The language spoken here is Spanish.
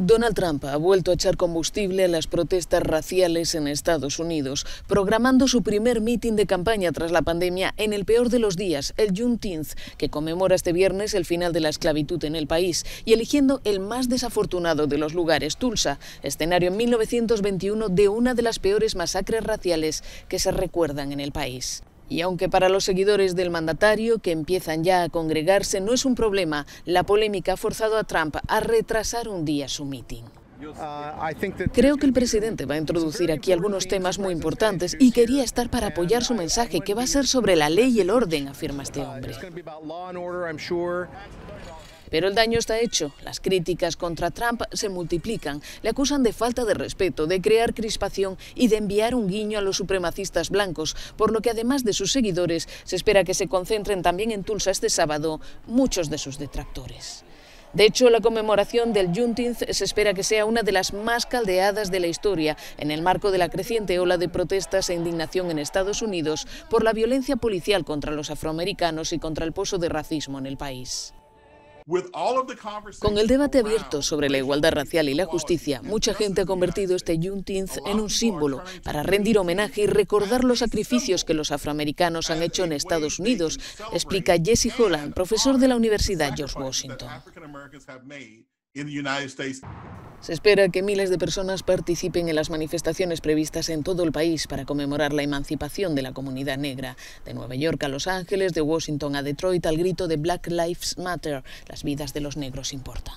Donald Trump ha vuelto a echar combustible a las protestas raciales en Estados Unidos, programando su primer mitin de campaña tras la pandemia en el peor de los días, el Juneteenth, que conmemora este viernes el final de la esclavitud en el país, y eligiendo el más desafortunado de los lugares, Tulsa, escenario en 1921 de una de las peores masacres raciales que se recuerdan en el país. Y aunque para los seguidores del mandatario, que empiezan ya a congregarse, no es un problema, la polémica ha forzado a Trump a retrasar un día su mitin. Ah, Creo que el presidente va a introducir aquí algunos temas muy importantes y quería estar para apoyar su mensaje, que va a ser sobre la ley y el orden, afirma este hombre. Pero el daño está hecho. Las críticas contra Trump se multiplican. Le acusan de falta de respeto, de crear crispación y de enviar un guiño a los supremacistas blancos, por lo que además de sus seguidores, se espera que se concentren también en Tulsa este sábado muchos de sus detractores. De hecho, la conmemoración del Juneteenth se espera que sea una de las más caldeadas de la historia, en el marco de la creciente ola de protestas e indignación en Estados Unidos por la violencia policial contra los afroamericanos y contra el pozo de racismo en el país. Con el debate abierto sobre la igualdad racial y la justicia, mucha gente ha convertido este Juneteenth en un símbolo para rendir homenaje y recordar los sacrificios que los afroamericanos han hecho en Estados Unidos, explica Jesse Holland, profesor de la Universidad George Washington. Se espera que miles de personas participen en las manifestaciones previstas en todo el país para conmemorar la emancipación de la comunidad negra. De Nueva York a Los Ángeles, de Washington a Detroit, al grito de Black Lives Matter, las vidas de los negros importan.